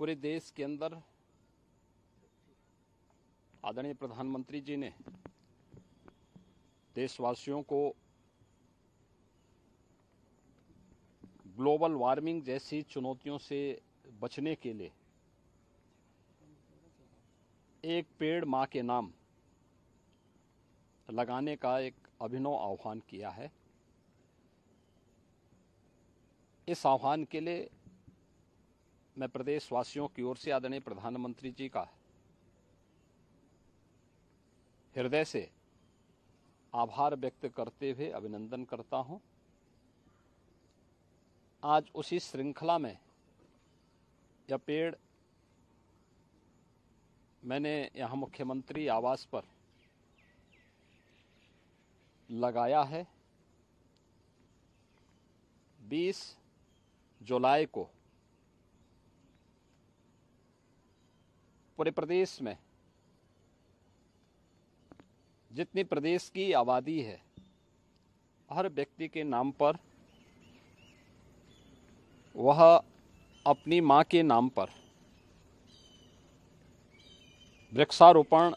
पूरे देश के अंदर आदरणीय प्रधानमंत्री जी ने देशवासियों को ग्लोबल वार्मिंग जैसी चुनौतियों से बचने के लिए एक पेड़ मां के नाम लगाने का एक अभिनव आह्वान किया है इस आह्वान के लिए मैं प्रदेशवासियों की ओर से आदरणीय प्रधानमंत्री जी का हृदय से आभार व्यक्त करते हुए अभिनंदन करता हूं आज उसी श्रृंखला में यह पेड़ मैंने यहाँ मुख्यमंत्री आवास पर लगाया है 20 जुलाई को पूरे प्रदेश में जितनी प्रदेश की आबादी है हर व्यक्ति के नाम पर वह अपनी मां के नाम पर वृक्षारोपण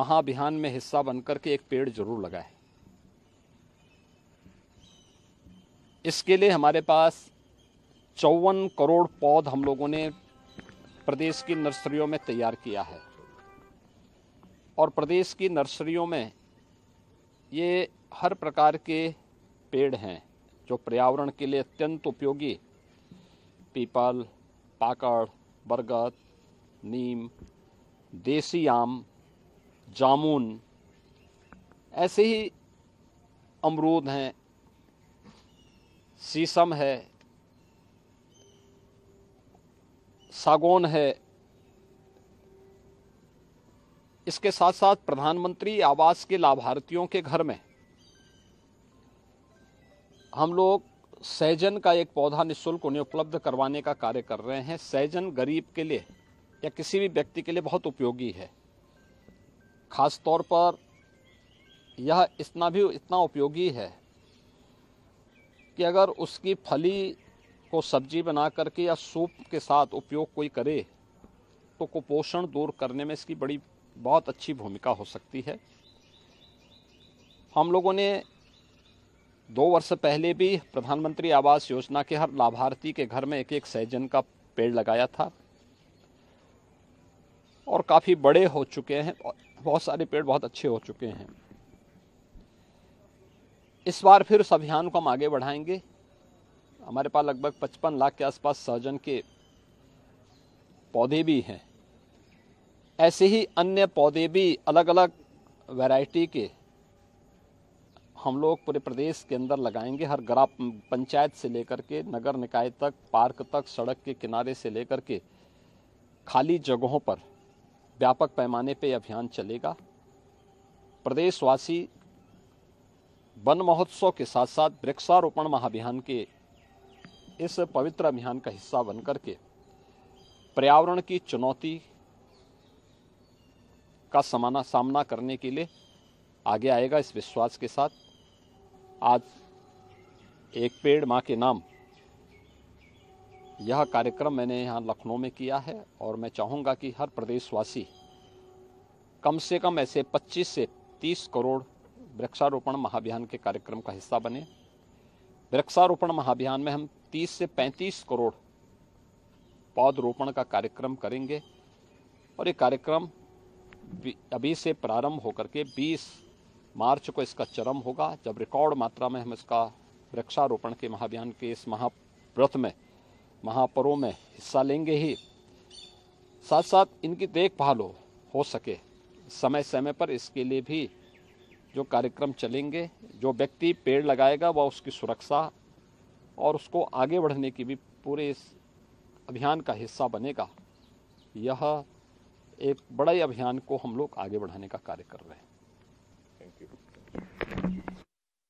महाभियान में हिस्सा बनकर के एक पेड़ जरूर लगाए इसके लिए हमारे पास चौवन करोड़ पौध हम लोगों ने प्रदेश की नर्सरियों में तैयार किया है और प्रदेश की नर्सरियों में ये हर प्रकार के पेड़ हैं जो पर्यावरण के लिए अत्यंत उपयोगी पीपल पाकड़ बरगद नीम देसी आम जामुन ऐसे ही अमरूद हैं शीशम है सागौन है इसके साथ साथ प्रधानमंत्री आवास के लाभार्थियों के घर में हम लोग सैजन का एक पौधा निःशुल्क उन्हें उपलब्ध करवाने का कार्य कर रहे हैं सैजन गरीब के लिए या किसी भी व्यक्ति के लिए बहुत उपयोगी है खास तौर पर यह इतना भी इतना उपयोगी है कि अगर उसकी फली को सब्जी बना करके या सूप के साथ उपयोग कोई करे तो कुपोषण दूर करने में इसकी बड़ी बहुत अच्छी भूमिका हो सकती है हम लोगों ने दो वर्ष पहले भी प्रधानमंत्री आवास योजना के हर लाभार्थी के घर में एक एक सैजन का पेड़ लगाया था और काफ़ी बड़े हो चुके हैं बहुत सारे पेड़ बहुत अच्छे हो चुके हैं इस बार फिर उस अभियान को हम आगे बढ़ाएंगे हमारे पास लगभग 55 लाख के आसपास सहजन के पौधे भी हैं ऐसे ही अन्य पौधे भी अलग अलग वैरायटी के हम लोग पूरे प्रदेश के अंदर लगाएंगे हर ग्राम पंचायत से लेकर के नगर निकाय तक पार्क तक सड़क के किनारे से लेकर के खाली जगहों पर व्यापक पैमाने पे अभियान चलेगा प्रदेशवासी वन महोत्सव के साथ साथ वृक्षारोपण महाभियान के इस पवित्र अभियान का हिस्सा बन करके पर्यावरण की चुनौती का समाना सामना करने के लिए आगे आएगा इस विश्वास के साथ आज एक पेड़ माँ के नाम यह कार्यक्रम मैंने यहाँ लखनऊ में किया है और मैं चाहूँगा कि हर प्रदेशवासी कम से कम ऐसे 25 से 30 करोड़ वृक्षारोपण महाभियान के कार्यक्रम का हिस्सा बने वृक्षारोपण महाभियान में हम तीस से पैंतीस करोड़ पौधरोपण का कार्यक्रम करेंगे और ये कार्यक्रम अभी से प्रारंभ होकर के 20 मार्च को इसका चरम होगा जब रिकॉर्ड मात्रा में हम इसका वृक्षारोपण के महाभियान के इस महाव्रत में महापर्व में हिस्सा लेंगे ही साथ साथ इनकी देखभाल हो हो सके समय समय पर इसके लिए भी जो कार्यक्रम चलेंगे जो व्यक्ति पेड़ लगाएगा वह उसकी सुरक्षा और उसको आगे बढ़ने की भी पूरे इस अभियान का हिस्सा बनेगा यह एक बड़ा ही अभियान को हम लोग आगे बढ़ाने का कार्य कर रहे हैं थैंक यू